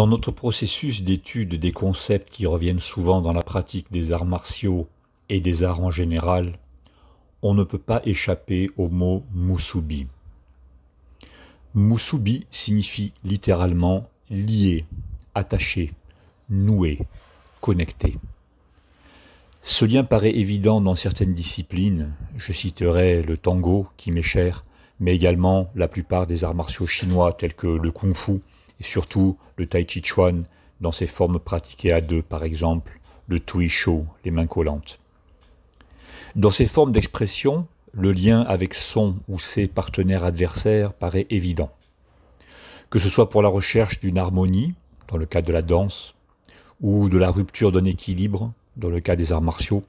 Dans notre processus d'étude des concepts qui reviennent souvent dans la pratique des arts martiaux et des arts en général, on ne peut pas échapper au mot musubi. Musubi signifie littéralement lié, attaché, noué, connecté. Ce lien paraît évident dans certaines disciplines, je citerai le tango qui m'est cher, mais également la plupart des arts martiaux chinois tels que le kung fu, et surtout le tai chi chuan dans ses formes pratiquées à deux, par exemple le tui shou, les mains collantes. Dans ces formes d'expression, le lien avec son ou ses partenaires adversaires paraît évident. Que ce soit pour la recherche d'une harmonie, dans le cas de la danse, ou de la rupture d'un équilibre, dans le cas des arts martiaux,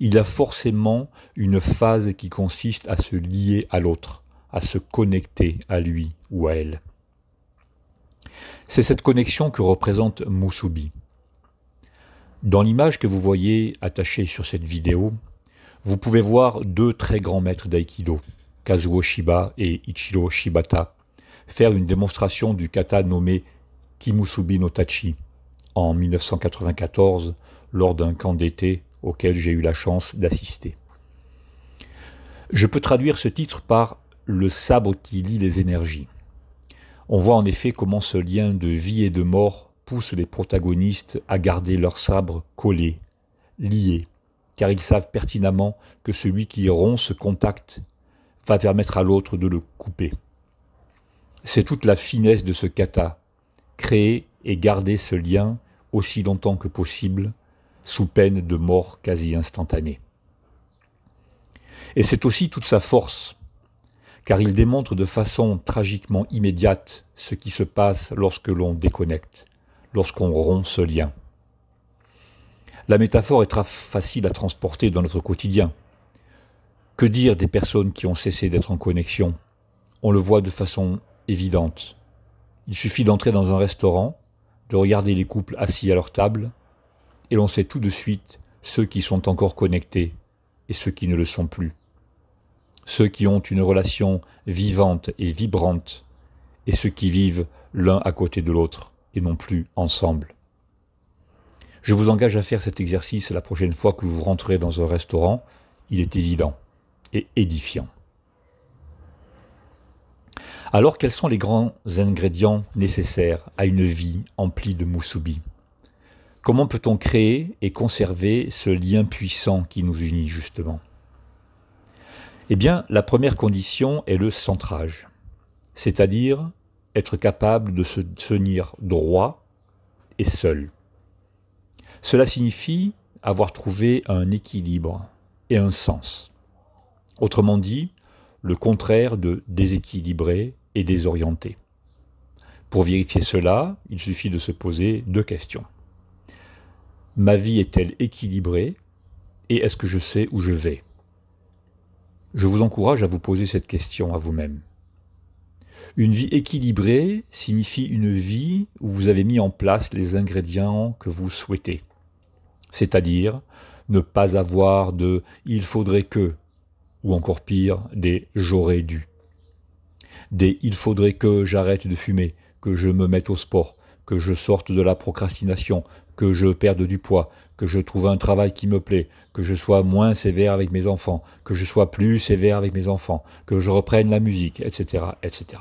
il a forcément une phase qui consiste à se lier à l'autre, à se connecter à lui ou à elle. C'est cette connexion que représente Musubi. Dans l'image que vous voyez attachée sur cette vidéo, vous pouvez voir deux très grands maîtres d'aïkido, Kazuo Shiba et Ichiro Shibata, faire une démonstration du kata nommé Kimusubi no Tachi en 1994 lors d'un camp d'été auquel j'ai eu la chance d'assister. Je peux traduire ce titre par le sabre qui lie les énergies. On voit en effet comment ce lien de vie et de mort pousse les protagonistes à garder leurs sabres collés, liés, car ils savent pertinemment que celui qui rompt ce contact va permettre à l'autre de le couper. C'est toute la finesse de ce kata, créer et garder ce lien aussi longtemps que possible, sous peine de mort quasi instantanée. Et c'est aussi toute sa force, car il démontre de façon tragiquement immédiate ce qui se passe lorsque l'on déconnecte, lorsqu'on rompt ce lien. La métaphore est très facile à transporter dans notre quotidien. Que dire des personnes qui ont cessé d'être en connexion On le voit de façon évidente. Il suffit d'entrer dans un restaurant, de regarder les couples assis à leur table, et l'on sait tout de suite ceux qui sont encore connectés et ceux qui ne le sont plus ceux qui ont une relation vivante et vibrante, et ceux qui vivent l'un à côté de l'autre et non plus ensemble. Je vous engage à faire cet exercice la prochaine fois que vous rentrez dans un restaurant, il est évident et édifiant. Alors quels sont les grands ingrédients nécessaires à une vie emplie de Moussoubi Comment peut-on créer et conserver ce lien puissant qui nous unit justement eh bien, la première condition est le centrage, c'est-à-dire être capable de se tenir droit et seul. Cela signifie avoir trouvé un équilibre et un sens. Autrement dit, le contraire de déséquilibré et désorienté. Pour vérifier cela, il suffit de se poser deux questions. Ma vie est-elle équilibrée et est-ce que je sais où je vais je vous encourage à vous poser cette question à vous-même. Une vie équilibrée signifie une vie où vous avez mis en place les ingrédients que vous souhaitez. C'est-à-dire ne pas avoir de il faudrait que, ou encore pire, des j'aurais dû. Des il faudrait que j'arrête de fumer, que je me mette au sport, que je sorte de la procrastination, que je perde du poids, que je trouve un travail qui me plaît, que je sois moins sévère avec mes enfants, que je sois plus sévère avec mes enfants, que je reprenne la musique, etc. etc.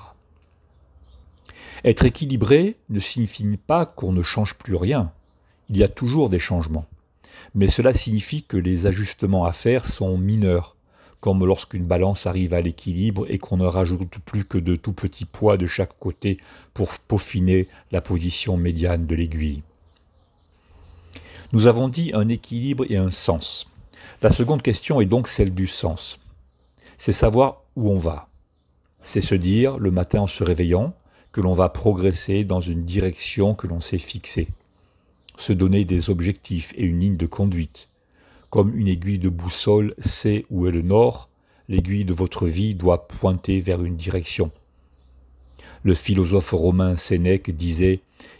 Être équilibré ne signifie pas qu'on ne change plus rien. Il y a toujours des changements. Mais cela signifie que les ajustements à faire sont mineurs comme lorsqu'une balance arrive à l'équilibre et qu'on ne rajoute plus que de tout petits poids de chaque côté pour peaufiner la position médiane de l'aiguille. Nous avons dit un équilibre et un sens. La seconde question est donc celle du sens. C'est savoir où on va. C'est se dire, le matin en se réveillant, que l'on va progresser dans une direction que l'on s'est fixée. Se donner des objectifs et une ligne de conduite. Comme une aiguille de boussole sait où est le nord, l'aiguille de votre vie doit pointer vers une direction. Le philosophe romain Sénèque disait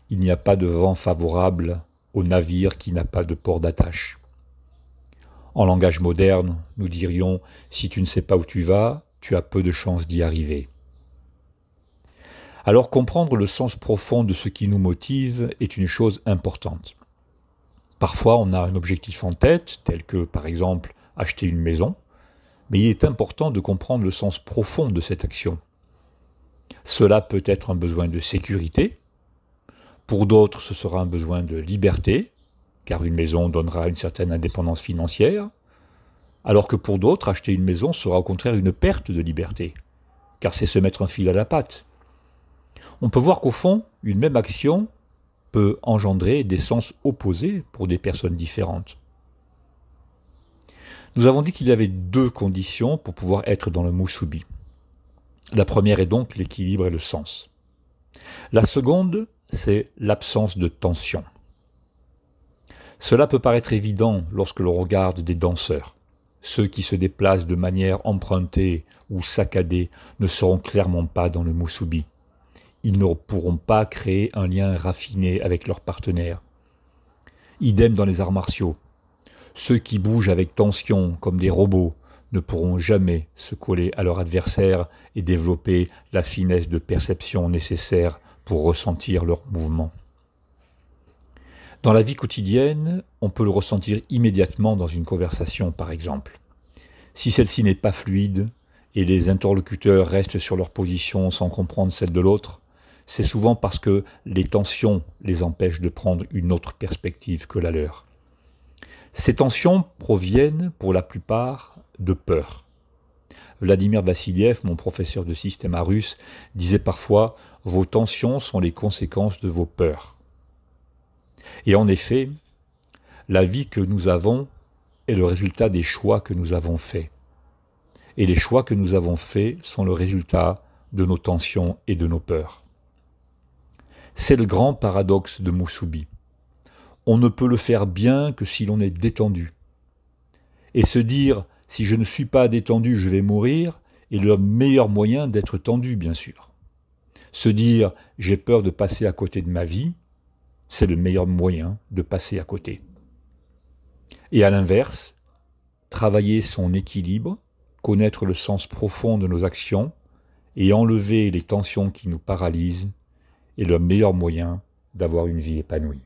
Il n'y a pas de vent favorable au navire qui n'a pas de port d'attache. En langage moderne, nous dirions Si tu ne sais pas où tu vas, tu as peu de chances d'y arriver. Alors comprendre le sens profond de ce qui nous motive est une chose importante. Parfois, on a un objectif en tête, tel que par exemple acheter une maison, mais il est important de comprendre le sens profond de cette action. Cela peut être un besoin de sécurité, pour d'autres ce sera un besoin de liberté, car une maison donnera une certaine indépendance financière, alors que pour d'autres acheter une maison sera au contraire une perte de liberté, car c'est se mettre un fil à la patte. On peut voir qu'au fond, une même action peut engendrer des sens opposés pour des personnes différentes. Nous avons dit qu'il y avait deux conditions pour pouvoir être dans le musubi. La première est donc l'équilibre et le sens. La seconde, c'est l'absence de tension. Cela peut paraître évident lorsque l'on regarde des danseurs. Ceux qui se déplacent de manière empruntée ou saccadée ne seront clairement pas dans le musubi ils ne pourront pas créer un lien raffiné avec leur partenaire. Idem dans les arts martiaux. Ceux qui bougent avec tension comme des robots ne pourront jamais se coller à leur adversaire et développer la finesse de perception nécessaire pour ressentir leur mouvement. Dans la vie quotidienne, on peut le ressentir immédiatement dans une conversation par exemple. Si celle-ci n'est pas fluide et les interlocuteurs restent sur leur position sans comprendre celle de l'autre, c'est souvent parce que les tensions les empêchent de prendre une autre perspective que la leur. Ces tensions proviennent pour la plupart de peur. Vladimir Vassiliev, mon professeur de système à russe, disait parfois Vos tensions sont les conséquences de vos peurs. Et en effet, la vie que nous avons est le résultat des choix que nous avons faits. Et les choix que nous avons faits sont le résultat de nos tensions et de nos peurs. C'est le grand paradoxe de Moussoubi. On ne peut le faire bien que si l'on est détendu. Et se dire si je ne suis pas détendu, je vais mourir est le meilleur moyen d'être tendu, bien sûr. Se dire j'ai peur de passer à côté de ma vie, c'est le meilleur moyen de passer à côté. Et à l'inverse, travailler son équilibre, connaître le sens profond de nos actions et enlever les tensions qui nous paralysent est le meilleur moyen d'avoir une vie épanouie.